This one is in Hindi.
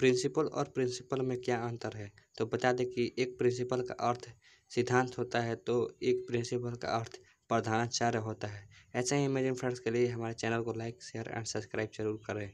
प्रिंसिपल और प्रिंसिपल में क्या अंतर है तो बता दें कि एक प्रिंसिपल का अर्थ सिद्धांत होता है तो एक प्रिंसिपल का अर्थ प्रधानाचार्य होता है ऐसे ही इमेजिन फ्रेंड्स के लिए हमारे चैनल को लाइक शेयर एंड सब्सक्राइब जरूर करें